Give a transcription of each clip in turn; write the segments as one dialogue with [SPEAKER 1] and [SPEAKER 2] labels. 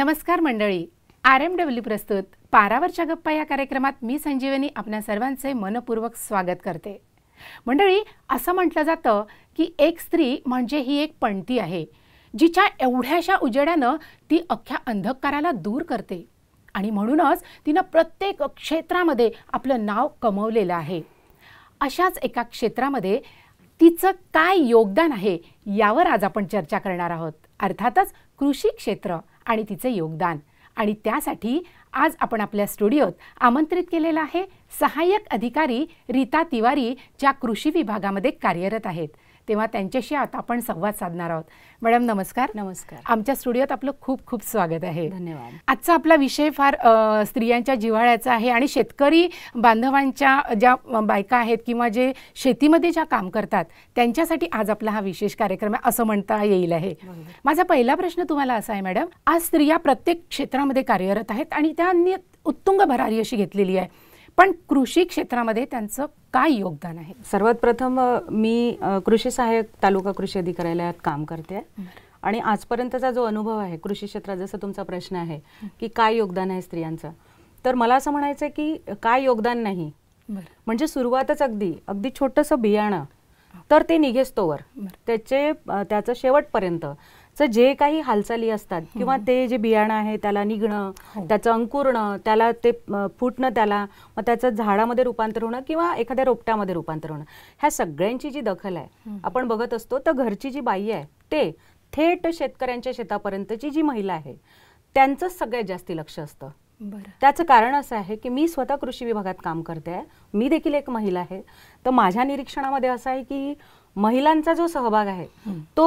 [SPEAKER 1] नमस्कार मंडळी R M W प्रस्तुत पारावरच्या गप्पा या कार्यक्रमात मी संजीवनी आपल्या सर्वांचे मनपूर्वक स्वागत करते मंडळी असं म्हटलं जातं की एक स्त्री म्हणजे ही एक पणती आहे जिच्या एवढ्याशा उजेड्यानं ती अख्ख्या अंधकाराला दूर करते आणि म्हणूनच तिनं प्रत्येक क्षेत्रामध्ये आपलं नाव कमवलेलं आहे अशाच एका क्षेत्रामध्ये तिचं काय योगदान आहे यावर आज आपण चर्चा करणार आहोत अर्थातच कृषी क्षेत्र आणि तिचे योगदान आणि त्यासाठी आज आपण आपल्या स्टुडिओत आमंत्रित केलेला आहे सहाय्यक अधिकारी रीता तिवारी ज्या कृषी विभागामध्ये कार्यरत आहेत तेव्हा त्यांच्याशी आता आपण संवाद साधणार आहोत मॅडम नमस्कार नमस्कार आमच्या स्टुडिओत आपलं खूप खूप स्वागत आहे धन्यवाद आजचा आपला विषय फार स्त्रियांच्या जिव्हाळ्याचा आहे आणि शेतकरी बांधवांच्या ज्या बायका आहेत किंवा जे शेतीमध्ये ज्या काम करतात त्यांच्यासाठी आज आपला हा विशेष कार्यक्रम आहे असं म्हणता येईल आहे माझा पहिला प्रश्न तुम्हाला असा आहे मॅडम आज स्त्रिया प्रत्येक क्षेत्रामध्ये कार्यरत आहेत आणि त्यांनी उत्तुंग भरारी अशी घेतलेली आहे पण कृषी क्षेत्रामध्ये त्यांचं काय योगदान आहे
[SPEAKER 2] सर्वात प्रथम मी कृषी सहाय्यक तालुका कृषी अधिकाऱ्यालयात काम करते आणि आजपर्यंतचा जो अनुभव आहे कृषी क्षेत्रात जसं तुमचा प्रश्न आहे की काय योगदान आहे स्त्रियांचं तर मला असं म्हणायचं आहे की काय योगदान नाही म्हणजे सुरुवातच अगदी अगदी छोटस बियाणं तर ते निघेस्तोवर त्याचे त्याचं शेवटपर्यंत तर जे काही हालचाली असतात किंवा ते जे बियाणं आहे त्याला निघणं हो. त्याचं अंकुरणं त्याला ते फुटणं त्याला मग त्याचं झाडामध्ये रूपांतर होणं किंवा एखाद्या रोपट्यामध्ये रूपांतर होणं ह्या सगळ्यांची जी दखल आहे आपण बघत असतो तर घरची जी बाई आहे ते थेट शेतकऱ्यांच्या शेतापर्यंतची जी महिला आहे त्यांचं सगळ्यात जास्ती लक्ष असतं त्याचं कारण असं आहे की मी स्वतः कृषी विभागात काम करते आहे मी देखील एक महिला आहे तर माझ्या निरीक्षणामध्ये असं आहे की महिलांचा जो सहभाग आहे तो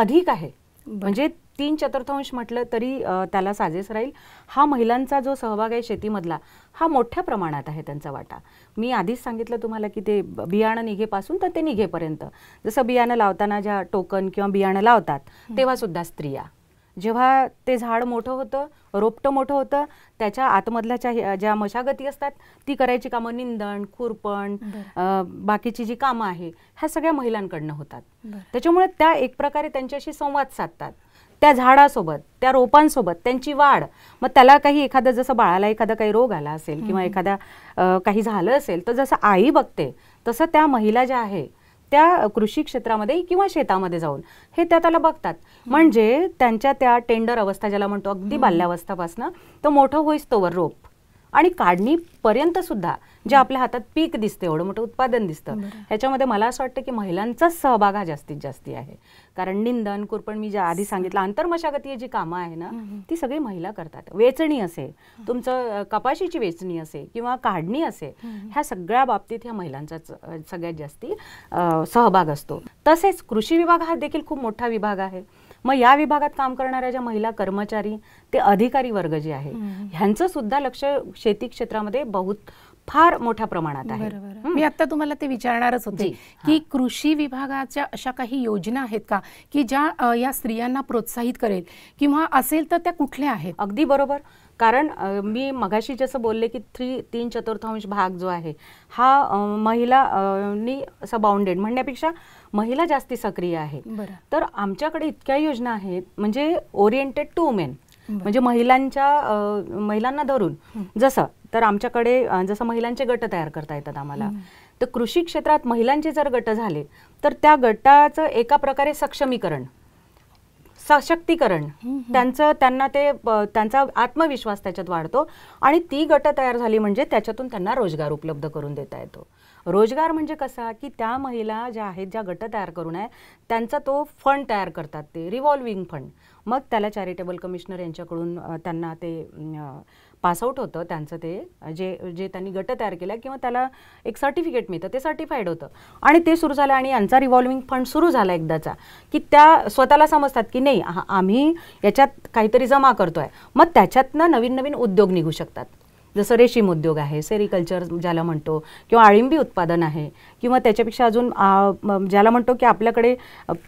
[SPEAKER 2] अधिक आहे म्हणजे तीन चतुर्थांश म्हटलं तरी त्याला साजेस राहील हा महिलांचा जो सहभाग आहे शेतीमधला हा मोठ्या प्रमाणात आहे त्यांचा वाटा मी आधीच सांगितलं तुम्हाला की ते बियाणं निघेपासून तर ते निघेपर्यंत जसं बियाणं लावताना ज्या टोकन किंवा बियाणं लावतात तेव्हा सुद्धा स्त्रिया जेव्हा ते झाड मोठं होतं रोपटं मोठं होतं त्याच्या आतमधल्या ज्या मशागती असतात ती करायची कामं निंदण खुरपण बाकीची जी कामं आहे ह्या सगळ्या महिलांकडनं होतात त्याच्यामुळे त्या एक प्रकारे त्यांच्याशी संवाद साधतात त्या झाडासोबत त्या रोपांसोबत त्यांची वाढ मग त्याला काही एखादा जसं बाळाला एखादा काही रोग आला असेल किंवा एखादा काही झालं असेल तर जसं आई बघते तसं त्या महिला ज्या आहे त्या कृषी क्षेत्रामध्ये किंवा शेतामध्ये जाऊन हे त्या त्याला बघतात म्हणजे त्यांच्या त्या टेंडर अवस्था ज्याला म्हणतो अगदी बाल्यावस्थापासनं तो मोठं होईस तोवर रोप आणि काढणीपर्यंत सुद्धा जे आपल्या हातात पीक दिसते एवढं मोठं उत्पादन दिसतं ह्याच्यामध्ये मला असं वाटतं की महिलांचाच सहभाग हा जास्तीत जास्त आहे कारण निंदन कुरपण मी ज्या आधी सांगितलं आंतरमशागतीय जी कामं आहे ना ती सगळी महिला करतात वेचणी असे तुमचं कपाशीची वेचणी असे किंवा काढणी असे ह्या सगळ्या बाबतीत ह्या महिलांचाच सगळ्यात जास्ती सहभाग असतो तसेच कृषी विभाग हा देखील खूप मोठा विभाग आहे मग या विभागात काम करणाऱ्या ज्या महिला कर्मचारी ते अधिकारी वर्ग जे आहे ह्यांचं सुद्धा लक्ष शेती क्षेत्रामध्ये बहुत फार मोठ्या प्रमाणात आहे
[SPEAKER 1] मी आता तुम्हाला ते विचारणारच होते की कृषी विभागाच्या अशा काही योजना आहेत का की ज्या या स्त्रियांना प्रोत्साहित करेल किंवा असेल तर त्या कुठल्या आहेत अगदी बरोबर कारण मी मगाशी जसं बोलले की थ्री तीन चतुर्थांश भाग जो आहे
[SPEAKER 2] हा महिलानी बाउंडेड म्हणण्यापेक्षा महिला जास्ती सक्रिय आहे तर आमच्याकडे इतक्या योजना आहेत म्हणजे ओरिएंटेड टू वुमेन म्हणजे महिलांच्या महिलांना धरून जसं तर आमच्याकडे जसं महिलांचे गट तयार करता येतात आम्हाला तर कृषी क्षेत्रात महिलांचे जर गट झाले तर त्या गटाचं एका प्रकारे सक्षमीकरण सशक्तीकरण त्यांचं त्यांना ते त्यांचा आत्मविश्वास त्याच्यात वाढतो आणि ती गट तयार झाली म्हणजे त्याच्यातून त्यांना रोजगार उपलब्ध करून देता येतो रोजगार म्हणजे कसा की त्या महिला ज्या आहेत ज्या गट तयार करून आहे त्यांचा तो फंड तयार करतात ते रिव्हॉल्विंग फंड मग त्याला चॅरिटेबल कमिशनर यांच्याकडून त्यांना ते पासआउट होतं त्यांचं ते जे जे त्यांनी गट तयार केला किंवा त्याला एक सर्टिफिकेट मिळतं ते सर्टिफाईड होतं आणि ते सुरू झालं आणि यांचा रिव्हॉल्विंग फंड सुरू झाला एकदाचा की त्या स्वतःला समजतात की नाही आम्ही याच्यात काहीतरी जमा करतो आहे मग त्याच्यातनं नवीन नवीन उद्योग निघू शकतात जसं रेशीम उद्योग आहे सेरिकल्चर ज्याला म्हणतो किंवा आळिंबी उत्पादन आहे किंवा त्याच्यापेक्षा अजून ज्याला म्हणतो की आपल्याकडे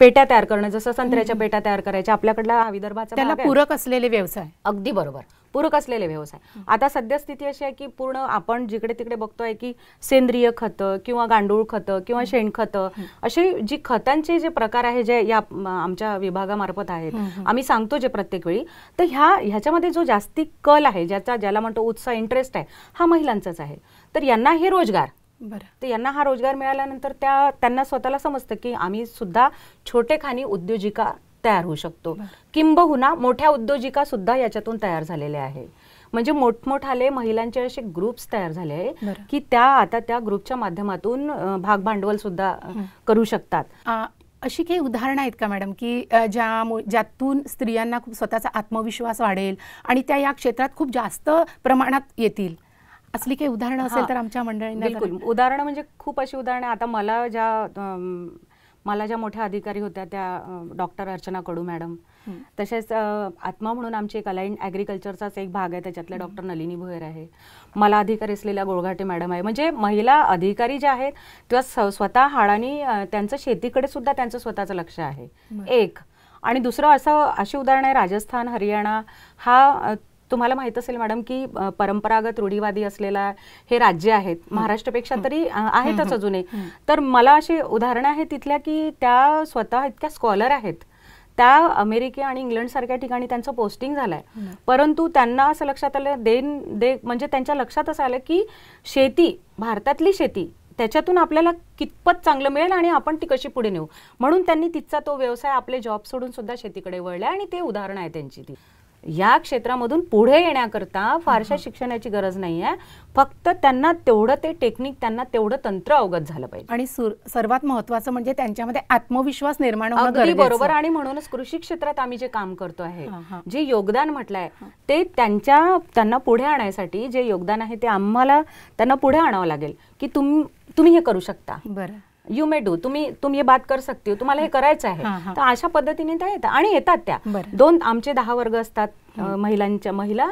[SPEAKER 2] पेट्या तयार करणं जसं संत्र्याच्या पेट्या तयार करायच्या आपल्याकडला विदर्भाचा त्याला पूरक असलेले व्यवसाय अगदी बरोबर पूरक असलेले व्यवसाय आता स्थिती अशी आहे की पूर्ण आपण जिकडे तिकडे बघतोय की सेंद्रिय खतं किंवा गांडूळ खतं किंवा शेणखतं अशी जी खतांचे जे प्रकार आहे जे या आमच्या विभागामार्फत आहेत आम्ही सांगतो जे प्रत्येक वेळी तर ह्या ह्याच्यामध्ये जो जास्ती कल आहे ज्याचा ज्याला म्हणतो उत्साह इंटरेस्ट आहे हा महिलांचाच आहे तर यांना हे रोजगार बरं तर यांना हा रोजगार मिळाल्यानंतर त्या त्यांना स्वतःला समजतं की आम्ही सुद्धा छोटेखानी उद्योजिका तयार होऊ शकतो किंबहुना मोठ्या उद्योजिका सुद्धा याच्यातून तयार झालेल्या आहेत म्हणजे मोठमोठाले महिलांचे असे ग्रुप्स तयार झाले आहे की त्या आता
[SPEAKER 1] त्या ग्रुपच्या माध्यमातून भाग भांडवल सुद्धा करू शकतात अशी काही उदाहरणं आहेत का मॅडम की ज्या ज्यातून स्त्रियांना खूप स्वतःचा आत्मविश्वास वाढेल आणि त्या या क्षेत्रात खूप जास्त प्रमाणात येतील असली काही उदाहरणं असेल तर आमच्या मंडळींना बिलकुल
[SPEAKER 2] उदाहरणं म्हणजे खूप अशी उदाहरणं आता मला ज्या मला ज्या मोठ्या अधिकारी होत्या त्या डॉक्टर अर्चना कडू मॅडम तसेच आत्मा म्हणून आमची एक अलाइन एक भाग आहे त्याच्यातल्या डॉक्टर नलिनी भोयर आहे मला अधिकारी असलेल्या गोळघाटे मॅडम आहे म्हणजे महिला अधिकारी ज्या आहेत त्या स्वतः हाडानी त्यांचं शेतीकडे सुद्धा त्यांचं स्वतःचं लक्ष आहे एक आणि दुसरं असं अशी उदाहरण आहे राजस्थान हरियाणा हा तुम्हाला माहित असेल मॅडम की परंपरागत रूढीवादी असलेला हे राज्य आहेत महाराष्ट्रापेक्षा तरी आहेतच अजूनही तर मला अशी उदाहरणं आहेत तिथल्या की त्या स्वतः इतक्या स्कॉलर आहेत त्या अमेरिके आणि इंग्लंड सारख्या ठिकाणी त्यांचं पोस्टिंग झालंय परंतु त्यांना असं लक्षात आलं देन दे म्हणजे त्यांच्या लक्षात असं आलं की शेती भारतातली शेती त्याच्यातून आपल्याला कितपत चांगलं मिळेल आणि आपण ती कशी पुढे नेऊ म्हणून त्यांनी तिथचा तो व्यवसाय आपले जॉब सोडून सुद्धा शेतीकडे वळलाय आणि ते उदाहरण आहे त्यांची ती या क्षेत्रामधून पुढे येण्याकरता फारशा शिक्षणाची गरज नाही आहे फक्त त्यांना तेवढं ते टेक्निक
[SPEAKER 1] त्यांना तेवढं तंत्र अवगत झालं पाहिजे आणि सर्वात महत्वाचं म्हणजे त्यांच्यामध्ये आत्मविश्वास निर्माण होणं बरोबर आणि
[SPEAKER 2] म्हणूनच कृषी क्षेत्रात आम्ही जे काम करतो आहे जे योगदान म्हटलंय ते त्यांच्या त्यांना पुढे आणण्यासाठी जे योगदान आहे ते आम्हाला त्यांना पुढे आणावं लागेल की तुम्ही तुम्ही हे करू शकता बरं यू मे डू तुम्ही तुम्ही ये बात कर सकते हो तुम्हाला हे करायचं आहे तर अशा पद्धतीने त्या येतात आणि येतात त्या दोन आमचे दहा वर्ग असतात महिलांच्या महिला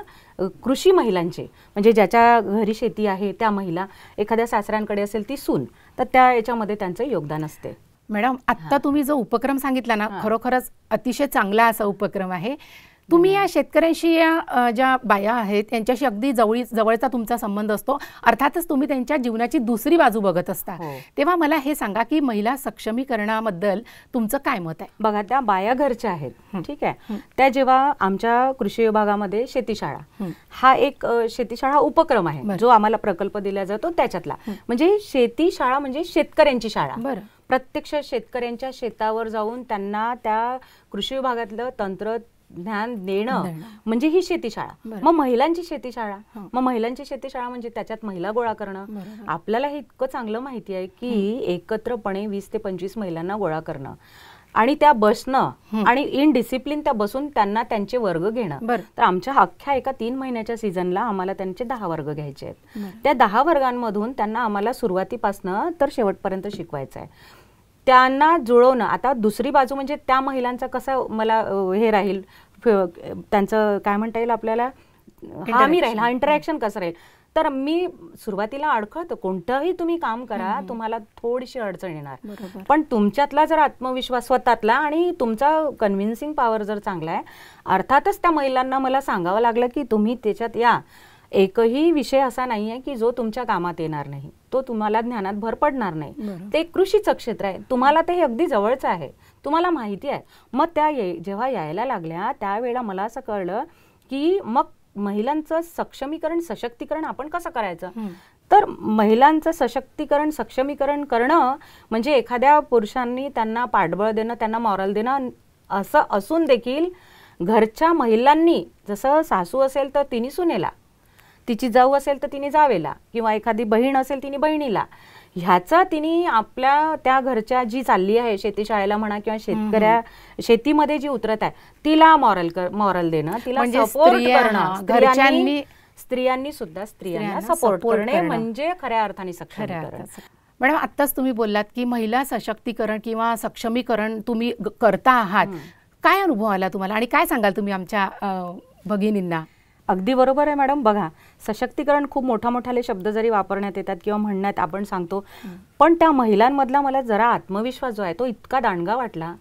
[SPEAKER 2] कृषी महिलांचे म्हणजे ज्याच्या घरी शेती आहे त्या महिला एखाद्या
[SPEAKER 1] सासऱ्यांकडे असेल ती सून तर त्या याच्यामध्ये त्यांचं योगदान असते मॅडम आत्ता तुम्ही जो उपक्रम सांगितला ना खरोखरच अतिशय चांगला असा उपक्रम आहे तुम्ही या शेतकऱ्यांशी या ज्या बाया आहेत त्यांच्याशी अगदी जवळी जवळचा तुमचा संबंध असतो अर्थातच तुम्ही त्यांच्या जीवनाची दुसरी बाजू बघत असता हो. तेव्हा मला हे सांगा की महिला सक्षमीकरणाबद्दल तुमचं काय मत आहे बघा त्या बाया घरच्या आहेत ठीक आहे त्या जेव्हा आमच्या कृषी विभागामध्ये
[SPEAKER 2] शेतीशाळा हा एक शेतीशाळा उपक्रम आहे जो आम्हाला प्रकल्प दिला जातो त्याच्यातला म्हणजे शेती शाळा म्हणजे शेतकऱ्यांची शाळा बरं प्रत्यक्ष शेतकऱ्यांच्या शेतावर जाऊन त्यांना त्या कृषी विभागातलं तंत्र ज्ञान देणं म्हणजे ही शेतीशाळा मग महिलांची शेतीशाळा मग महिलांची शेतीशाळा म्हणजे त्याच्यात महिला गोळा करणं आपल्याला हे इतकं चांगलं माहिती आहे की एकत्रपणे वीस ते पंचवीस महिलांना गोळा करणं आणि त्या बसणं आणि इन डिसिप्लिन त्या बसून त्यांना त्यांचे वर्ग घेणं तर आमच्या अख्ख्या एका तीन महिन्याच्या सीझनला आम्हाला त्यांचे दहा वर्ग घ्यायचे आहेत त्या दहा वर्गांमधून त्यांना आम्हाला सुरुवातीपासनं तर शेवटपर्यंत शिकवायचं आहे त्यांना जुळवणं आता दुसरी बाजू म्हणजे त्या महिलांचा कसा मला हे राहील त्यांचं काय म्हणता येईल आपल्याला हा मी राहील हा इंटरॅक्शन कसं राहील तर मी सुरुवातीला अडखळतो कोणतंही तुम्ही काम करा तुम्हाला थोडीशी अडचण येणार पण तुमच्यातला जर आत्मविश्वास स्वतःतला आणि तुमचा कन्व्हिन्सिंग पॉवर जर चांगला आहे अर्थातच त्या महिलांना मला सांगावं लागलं की तुम्ही त्याच्यात या एकही विषय असा नाही आहे की जो तुमच्या कामात येणार नाही तो तुम्हाला ज्ञानात भर पडणार नाही ते कृषीचं क्षेत्र आहे तुम्हाला ते अगदी जवळचं आहे तुम्हाला माहिती आहे मग त्या जेव्हा यायला लागल्या त्यावेळेला मला असं कळलं की मग महिलांचं सक्षमीकरण सशक्तीकरण आपण कसं करायचं तर महिलांचं सशक्तीकरण सक्षमीकरण करणं म्हणजे एखाद्या पुरुषांनी त्यांना पाठबळ देणं त्यांना मॉरल देणं असं असून देखील घरच्या महिलांनी जसं सासू असेल तर तिने सुनेला तिची जाऊ असेल तर तिने जावेला किंवा एखादी बहीण असेल तिने बहिणीला ह्याचा तिने आपल्या त्या घरच्या जी चालली आहे शेती म्हणा किंवा शेतकऱ्या शेतीमध्ये जी उतरत आहे तिला मॉरल मॉरल देणं तिला म्हणजे सपोर्ट घरच्यांनी स्त्रियांनी सुद्धा स्त्रियांना सपोर्ट करणे म्हणजे खऱ्या अर्थाने सक्षम
[SPEAKER 1] मॅडम आत्ताच तुम्ही बोललात की महिला सशक्तीकरण किंवा सक्षमीकरण तुम्ही करता आहात काय अनुभव आला तुम्हाला आणि काय सांगाल तुम्ही आमच्या भगिनींना अगदी बरोबर आहे मॅडम बघा सशक्तीकरण खूप मोठा मोठाले शब्द जरी वापरण्यात येतात किंवा म्हणण्यात
[SPEAKER 2] आपण सांगतो पण त्या महिलांमधला मला जरा आत्मविश्वास जो आहे तो इतका दांडगा वाटला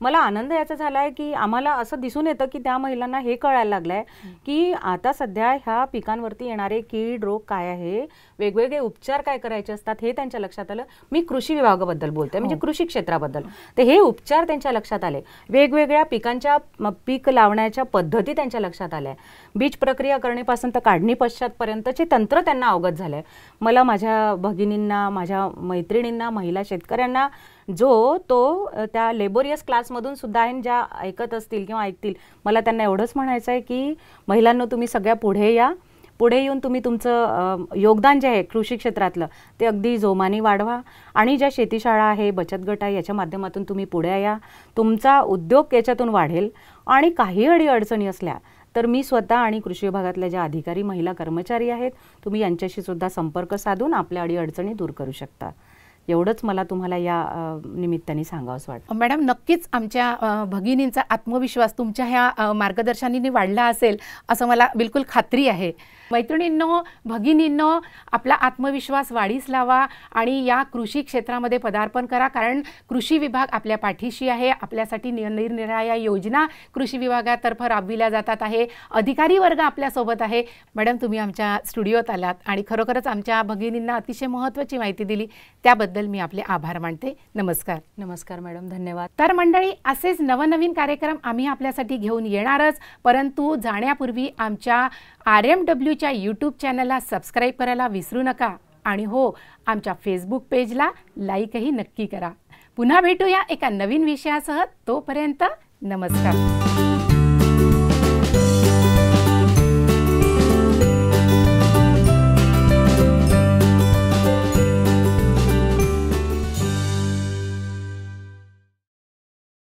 [SPEAKER 2] मला आनंद याचा झाला आहे की आम्हाला असं दिसून येतं की त्या महिलांना हे कळायला लागलं आहे की आता सध्या ह्या पिकांवरती येणारे कीड रोग काय आहे वेगवेगळे उपचार काय करायचे असतात हे त्यांच्या लक्षात आलं मी कृषी विभागाबद्दल बोलते म्हणजे हो. कृषी क्षेत्राबद्दल तर हे उपचार त्यांच्या लक्षात आले वेगवेगळ्या पिकांच्या पीक लावण्याच्या पद्धती त्यांच्या लक्षात आल्या बीज प्रक्रिया करण्यापासून तर काढणी पश्चातपर्यंतचे तंत्र त्यांना अवगत झालं मला माझ्या भगिनींना माझ्या मैत्रिणींना महिला शेतकऱ्यांना जो तो त्या लेबोरियस क्लासमधून सुद्धा आहे ज्या ऐकत असतील किंवा ऐकतील मला त्यांना एवढंच म्हणायचं आहे की महिलांना तुम्ही सगळ्या पुढे या पुढे येऊन तुम्ही तुमचं योगदान जे आहे कृषी क्षेत्रातलं ते अगदी जोमाने वाढवा आणि ज्या शेतीशाळा आहे बचत गट आहे याच्या माध्यमातून तुम्ही पुढे या तुमचा उद्योग याच्यातून वाढेल आणि काही अडी अडचणी असल्या तर मी स्वतः आणि कृषी विभागातल्या ज्या अधिकारी महिला कर्मचारी आहेत तुम्ही यांच्याशी सुद्धा संपर्क साधून आपल्या अडी अडचणी
[SPEAKER 1] दूर करू शकता एवढंच मला तुम्हाला या निमित्ताने सांगावंच वाटतं मॅडम नक्कीच आमच्या भगिनींचा आत्मविश्वास तुमच्या ह्या मार्गदर्शनाने वाढला असेल असं मला बिलकुल खात्री आहे मैत्रिणींनो भगिनींनो आपला आत्मविश्वास वाढीस लावा आणि या कृषी क्षेत्रामध्ये पदार्पण करा कारण कृषी विभाग आपल्या पाठीशी आहे आपल्यासाठी निरनिराळ्या योजना कृषी विभागातर्फे राबविल्या जातात आहे अधिकारी वर्ग आपल्यासोबत आहे मॅडम तुम्ही आमच्या स्टुडिओत आलात आणि खरोखरच आमच्या भगिनींना अतिशय महत्त्वाची माहिती दिली त्याबद्दल मी आपले आभार मानते नमस्कार नमस्कार मॅडम धन्यवाद तर मंडळी असेच नवनवीन कार्यक्रम आम्ही आपल्यासाठी घेऊन येणारच परंतु जाण्यापूर्वी आमच्या आर एम डब्ल्यू टीव्हीच्या यूट्यूब चॅनलला सबस्क्राईब करायला विसरू नका आणि हो आमच्या फेसबुक पेजला लाईकही नक्की करा पुन्हा भेटूया एका नवीन विषयासह तोपर्यंत नमस्कार